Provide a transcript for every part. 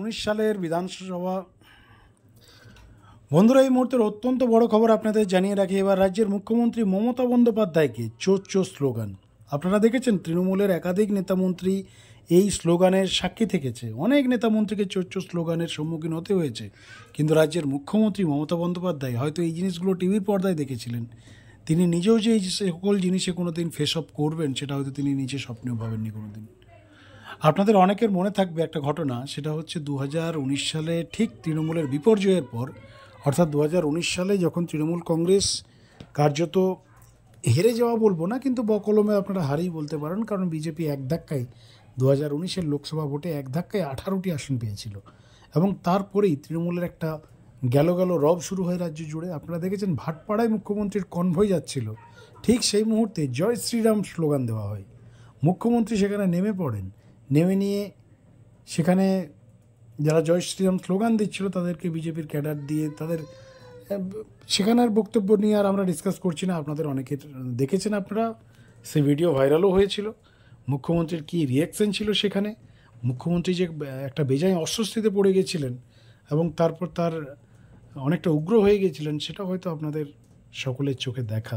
উনিশ সালের বিধানসভা বন্ধুরা এই মুহূর্তের অত্যন্ত বড় খবর আপনাদের জানিয়ে রাখি এবার রাজ্যের মুখ্যমন্ত্রী মমতা বন্দ্যোপাধ্যায়কে চোর চোর স্লোগান আপনারা দেখেছেন তৃণমূলের একাধিক নেতামন্ত্রী এই স্লোগানের সাক্ষী থেকেছে অনেক নেতামন্ত্রীকে চোর চোর স্লোগানের সম্মুখীন হতে হয়েছে কিন্তু রাজ্যের মুখ্যমন্ত্রী মমতা বন্দ্যোপাধ্যায় হয়তো এই জিনিসগুলো টিভির পর্দায় দেখেছিলেন তিনি নিজেও যে এই সকল জিনিসে কোনো দিন ফেস আপ করবেন সেটা হয়তো তিনি নিজে স্বপ্নেও ভাবেননি কোনো দিন আপনাদের অনেকের মনে থাকবে একটা ঘটনা সেটা হচ্ছে দু সালে ঠিক তৃণমূলের বিপর্যয়ের পর অর্থাৎ দু সালে যখন তৃণমূল কংগ্রেস কার্যত হেরে যাওয়া বলবো না কিন্তু বকলমে আপনারা হারেই বলতে পারেন কারণ বিজেপি এক ধাক্কায় দু হাজার উনিশের লোকসভা ভোটে এক ধাক্কায় আঠারোটি আসন পেয়েছিল এবং তারপরেই তৃণমূলের একটা গেল গেল রব শুরু হয় রাজ্য জুড়ে আপনারা দেখেছেন ভাটপাড়ায় মুখ্যমন্ত্রীর কনভয় যাচ্ছিল ঠিক সেই মুহূর্তে জয় শ্রীরাম স্লোগান দেওয়া হয় মুখ্যমন্ত্রী সেখানে নেমে পড়েন নেমে নিয়ে সেখানে যারা জয় শ্রীরাম স্লোগান দিচ্ছিল তাদেরকে বিজেপির ক্যাডার দিয়ে তাদের সেখানের বক্তব্য নিয়ে আর আমরা ডিসকাস করছি না আপনাদের অনেকে দেখেছেন আপনারা সে ভিডিও ভাইরালও হয়েছিল মুখ্যমন্ত্রীর কী রিয়াকশান ছিল সেখানে মুখ্যমন্ত্রী যে একটা বেজায় অস্বস্তিতে পড়ে গেছিলেন এবং তারপর তার অনেকটা উগ্র হয়ে গেছিলেন সেটা হয়তো আপনাদের সকলের চোখে দেখা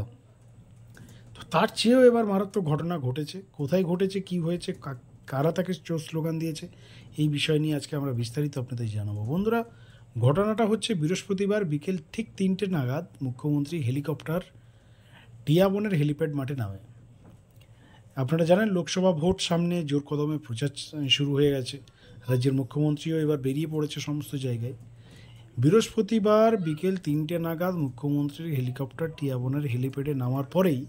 তো তার চেয়েও এবার মারাত্মক ঘটনা ঘটেছে কোথায় ঘটেছে কি হয়েছে কারা তাকে চোর স্লোগান দিয়েছে এই বিষয় নিয়ে আজকে আমরা বিস্তারিত আপনাদের জানাবো বন্ধুরা ঘটনাটা হচ্ছে বৃহস্পতিবার বিকেল ঠিক তিনটে নাগাদ মুখ্যমন্ত্রী হেলিকপ্টার টিয়াবনের হেলিপ্যাড মাঠে নামে আপনারা জানেন লোকসভা ভোট সামনে জোর কদমে প্রচার শুরু হয়ে গেছে রাজ্যের মুখ্যমন্ত্রীও এবার বেরিয়ে পড়েছে সমস্ত জায়গায় বৃহস্পতিবার বিকেল তিনটে নাগাদ মুখ্যমন্ত্রীর হেলিকপ্টার টিয়াবনের হেলিপ্যাডে নামার পরেই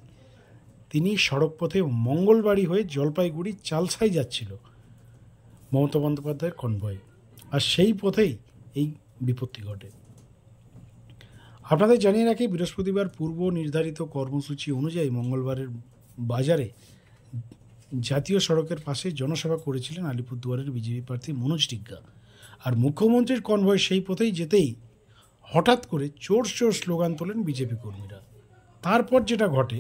তিনি সড়কপথে মঙ্গলবাড়ি হয়ে জলপাইগুড়ি চালসাই যাচ্ছিল মমতা বন্দ্যোপাধ্যায়ের কনভয়ে আর সেই পথেই এই বিপত্তি ঘটে আপনাদের জানিয়ে রাখি বৃহস্পতিবার পূর্ব নির্ধারিত কর্মসূচি অনুযায়ী মঙ্গলবারের বাজারে জাতীয় সড়কের পাশে জনসভা করেছিলেন আলিপুরদুয়ারের বিজেপি প্রার্থী মনোজ টিগ্গা আর মুখ্যমন্ত্রীর কনভয় সেই পথেই যেতেই হঠাৎ করে চোর চোর স্লোগান তোলেন বিজেপি কর্মীরা তারপর যেটা ঘটে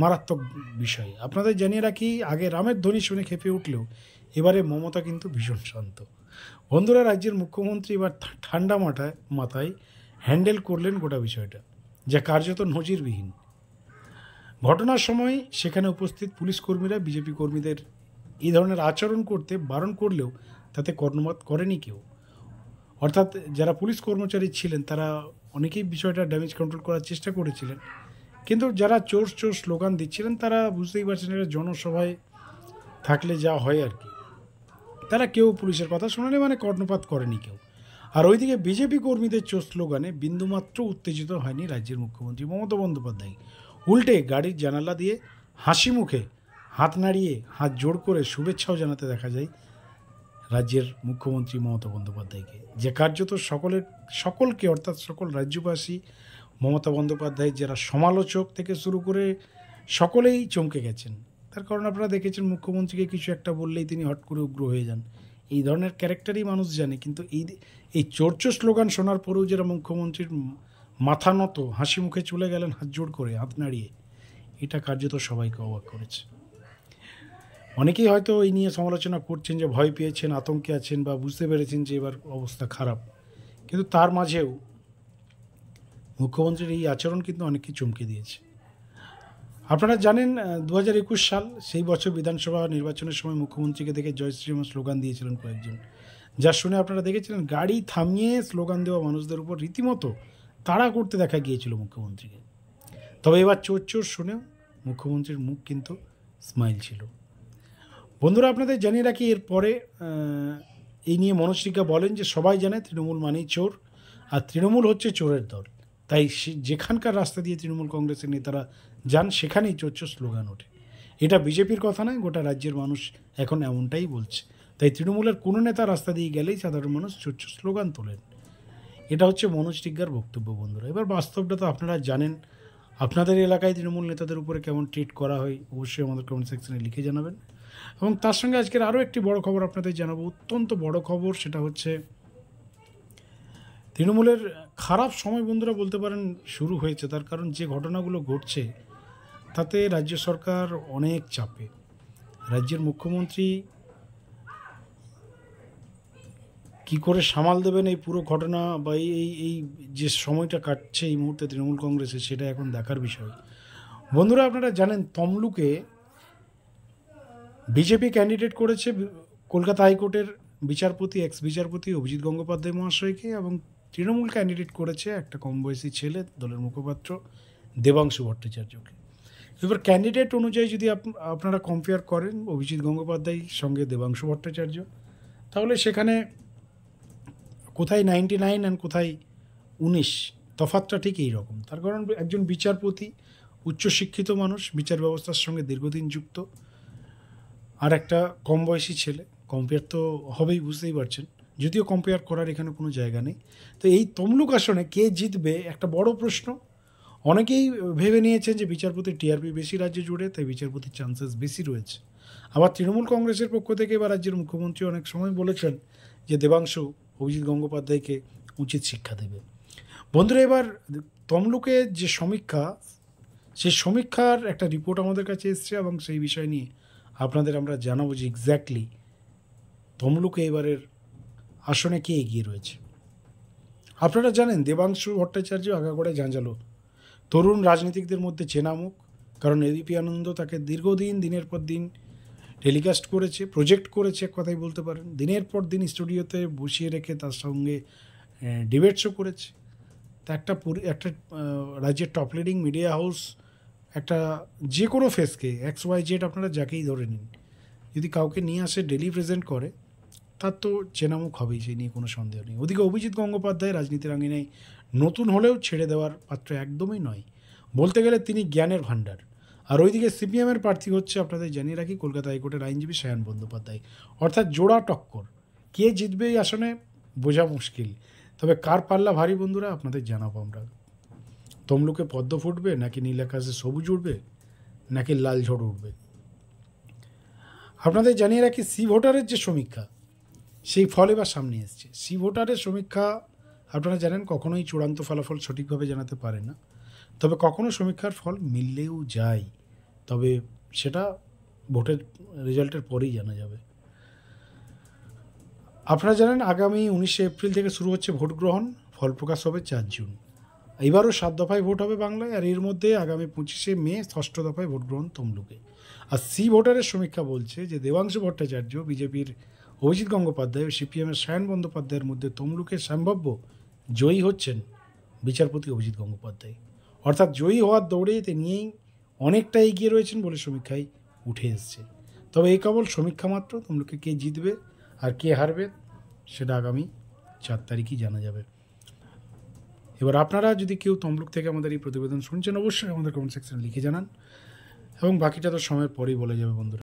মারাত্মক বিষয় আপনাদের জানিয়ে রাখি আগে রামের ধ্বনি শুনে খেপে উঠলেও এবারে মমতা কিন্তু ভীষণ শান্ত বন্ধুরা রাজ্যের মুখ্যমন্ত্রী এবার ঠান্ডা মাথায় মাথায় হ্যান্ডেল করলেন গোটা বিষয়টা যা কার্যত নজিরবিহীন ঘটনার সময় সেখানে উপস্থিত পুলিশ কর্মীরা বিজেপি কর্মীদের এই ধরনের আচরণ করতে বারণ করলেও তাতে কর্ণপাত করেনি কেউ অর্থাৎ যারা পুলিশ কর্মচারী ছিলেন তারা অনেকেই বিষয়টা ড্যামেজ কন্ট্রোল করার চেষ্টা করেছিলেন কিন্তু যারা চোর চোর স্লোগান দিচ্ছিলেন তারা বুঝতেই পারছেন এটা জনসভায় থাকলে যা হয় আর কি তারা কেউ পুলিশের কথা শোনেনি মানে কর্ণপাত করেনি কেউ আর ওইদিকে বিজেপি কর্মীদের চোর স্লোগানে বিন্দুমাত্র উত্তেজিত হয়নি রাজ্যের মুখ্যমন্ত্রী মমতা বন্দ্যোপাধ্যায় উল্টে গাড়ির জানালা দিয়ে হাসি মুখে হাত নাড়িয়ে হাত জোড় করে শুভেচ্ছাও জানাতে দেখা যায় রাজ্যের মুখ্যমন্ত্রী মমতা বন্দ্যোপাধ্যায়কে যে কার্যত সকলের সকলকে অর্থাৎ সকল রাজ্যবাসী মমতা বন্দ্যোপাধ্যায়ের যারা সমালোচক থেকে শুরু করে সকলেই চমকে গেছেন তার কারণ আপনারা দেখেছেন মুখ্যমন্ত্রীকে কিছু একটা বললেই তিনি হট করে উগ্র হয়ে যান এই ধরনের ক্যারেক্টারই মানুষ জানে কিন্তু এই এই চর্চ স্লোগান শোনার পরেও যারা মুখ্যমন্ত্রীর মাথা নত হাসি মুখে চলে গেলেন হাত জোর করে হাত নাড়িয়ে এটা কার্যত সবাইকে অবাক করেছে অনেকেই হয়তো এই নিয়ে সমালোচনা করছেন যে ভয় পেয়েছেন আতঙ্কে আছেন বা বুঝতে পেরেছেন যে এবার অবস্থা খারাপ কিন্তু তার মাঝেও মুখ্যমন্ত্রীর এই আচরণ কিন্তু অনেককে চমকে দিয়েছে আপনারা জানেন দু হাজার একুশ সাল সেই বছর বিধানসভা নির্বাচনের সময় মুখ্যমন্ত্রীকে দেখে জয় শ্রীরাম স্লোগান দিয়েছিলেন কয়েকজন যা শুনে আপনারা দেখেছিলেন গাড়ি থামিয়ে স্লোগান দেওয়া মানুষদের উপর রীতিমতো তাড়া করতে দেখা গিয়েছিল মুখ্যমন্ত্রীকে তবে এবার চোর চোর শুনেও মুখ্যমন্ত্রীর মুখ কিন্তু স্মাইল ছিল বন্ধুরা আপনাদের জানিয়ে রাখি এরপরে এই নিয়ে মনস্রিকা বলেন যে সবাই জানে তৃণমূল মানেই চোর আর তৃণমূল হচ্ছে চোরের দল তাই যেখানকার রাস্তা দিয়ে তৃণমূল কংগ্রেসের নেতারা যান সেখানেই চোচ্চ স্লোগান ওঠে এটা বিজেপির কথা নয় গোটা রাজ্যের মানুষ এখন এমনটাই বলছে তাই তৃণমূলের কোনো নেতা রাস্তা দিয়ে গেলেই সাধারণ মানুষ চোচ্চ স্লোগান তোলেন এটা হচ্ছে মনোজ টিগ্গার বক্তব্য বন্ধুরা এবার বাস্তবটা তো আপনারা জানেন আপনাদের এলাকায় তৃণমূল নেতাদের উপরে কেমন ট্রিট করা হয় অবশ্যই আমাদের কমেন্ট সেকশনে লিখে জানাবেন এবং তার সঙ্গে আজকের আরও একটি বড় খবর আপনাদের জানাবো অত্যন্ত বড় খবর সেটা হচ্ছে তৃণমূলের খারাপ সময় বন্ধুরা বলতে পারেন শুরু হয়েছে তার কারণ যে ঘটনাগুলো ঘটছে তাতে রাজ্য সরকার অনেক চাপে রাজ্যের মুখ্যমন্ত্রী কি করে সামাল দেবেন এই পুরো ঘটনা বা এই এই যে সময়টা কাটছে এই মুহূর্তে তৃণমূল কংগ্রেসে সেটা এখন দেখার বিষয় বন্ধুরা আপনারা জানেন তমলুকে বিজেপি ক্যান্ডিডেট করেছে কলকাতা হাইকোর্টের বিচারপতি এক্স বিচারপতি অভিজিৎ গঙ্গোপাধ্যায় মহাশয়কে এবং তৃণমূল ক্যান্ডিডেট করেছে একটা কম বয়সী ছেলে দলের মুখপাত্র দেবাংশু ভট্টাচার্যকে এবার ক্যান্ডিডেট অনুযায়ী যদি আপনারা কম্পেয়ার করেন অভিজিৎ গঙ্গোপাধ্যায়ের সঙ্গে দেবাংশু ভট্টাচার্য তাহলে সেখানে কোথায় নাইনটি নাইন অ্যান্ড কোথায় উনিশ তফাতটা ঠিক এই রকম তার কারণ একজন বিচারপতি উচ্চশিক্ষিত মানুষ বিচার ব্যবস্থার সঙ্গে দীর্ঘদিন যুক্ত আর একটা কম বয়সী ছেলে কম্পেয়ার তো হবেই বুঝতেই পারছেন যদিও কম্পেয়ার করার এখানে কোনো জায়গা নেই তো এই তমলুক আসনে কে জিতবে একটা বড় প্রশ্ন অনেকেই ভেবে নিয়েছেন যে বিচারপতির টিআরপি বেশি রাজ্য জুড়ে তাই বিচারপতির চান্সেস বেশি রয়েছে আবার তৃণমূল কংগ্রেসের পক্ষ থেকে বা রাজ্যের মুখ্যমন্ত্রী অনেক সময় বলেছেন যে দেবাংশু অভিজিৎ গঙ্গোপাধ্যায়কে উচিত শিক্ষা দেবে বন্ধুরা এবার তমলুকে যে সমীক্ষা সেই সমীক্ষার একটা রিপোর্ট আমাদের কাছে এসছে এবং সেই বিষয় নিয়ে আপনাদের আমরা জানাবো যে এক্স্যাক্টলি তমলুকে এবারের আসনে কে এগিয়ে রয়েছে আপনারা জানেন দেবাংশু ভট্টাচার্য আগাগোড়ায় জাঞ্জালো তরুণ রাজনীতিকদের মধ্যে চেনা মুখ কারণ এবিপি আনন্দ তাকে দীর্ঘদিন দিনের পর দিন টেলিকাস্ট করেছে প্রজেক্ট করেছে এক কথাই বলতে পারেন দিনের পর দিন স্টুডিওতে বসিয়ে রেখে তার সঙ্গে ডিবেটসও করেছে তা একটা একটা রাজ্যের টপ লিডিং মিডিয়া হাউস একটা যে কোনো ফেসকে এক্স ওয়াই জেড আপনারা যাকেই ধরে নিন যদি কাউকে নিয়ে আসে ডেলি প্রেজেন্ট করে তার তো চেনামুখ হবেই সেই নিয়ে কোনো সন্দেহ নেই ওদিকে অভিজিৎ গঙ্গোপাধ্যায় রাজনীতির আঙিনায় নতুন হলেও ছেড়ে দেওয়ার পাত্র একদমই নয় বলতে গেলে তিনি জ্ঞানের ভাণ্ডার আর ওইদিকে সিপিএমের প্রার্থী হচ্ছে আপনাদের জানিয়ে রাখি কলকাতা হাইকোর্টের আইনজীবী সায়ন বন্দ্যোপাধ্যায় অর্থাৎ জোড়া টক্কর কে জিতবে এই আসনে বোঝা মুশকিল তবে কার পাল্লা ভারী বন্ধুরা আপনাদের জানাবো আমরা তমলুকে পদ্ম ফুটবে নাকি নীল আকাশে সবুজ উঠবে নাকি লাল ঝড় উঠবে আপনাদের জানিয়ে রাখি সি ভোটারের যে সমীক্ষা সেই ফল এবার সামনে এসছে সি ভোটারের সমীক্ষা আপনারা জানেন কখনোই চূড়ান্ত ফলাফল সঠিকভাবে জানাতে পারে না তবে কখনো সমীক্ষার ফল মিললেও যায় তবে সেটা ভোটের রেজাল্টের পরেই জানা যাবে আপনারা জানেন আগামী উনিশে এপ্রিল থেকে শুরু হচ্ছে ভোট গ্রহণ ফল প্রকাশ হবে চার জুন এবারও সাত দফায় ভোট হবে বাংলায় আর এর মধ্যে আগামী পঁচিশে মে ষষ্ঠ দফায় ভোট গ্রহণ তমলুকে আর সি ভোটারের সমীক্ষা বলছে যে দেবাংশ ভট্টাচার্য বিজেপির অভিজিৎ গঙ্গোপাধ্যায় ও সিপিএমের সায়ন বন্দ্যোপাধ্যায়ের মধ্যে তমলুকের সম্ভাব্য জয়ী হচ্ছেন বিচারপতি অভিজিৎ গঙ্গোপাধ্যায় অর্থাৎ জয়ী হওয়ার দৌড়ে নিয়েই অনেকটা এগিয়ে রয়েছেন বলে সমীক্ষায় উঠে এসছে তবে এই কেবল সমীক্ষা মাত্র তমলুকে কে জিতবে আর কে হারবে সেটা আগামী চার তারিখই জানা যাবে এবার আপনারা যদি কেউ তমলুক থেকে আমাদের এই প্রতিবেদন শুনছেন অবশ্যই আমাদের কমেন্ট সেকশনে লিখে জানান এবং বাকিটা তো সময়ের পরেই বলে যাবে বন্ধুরা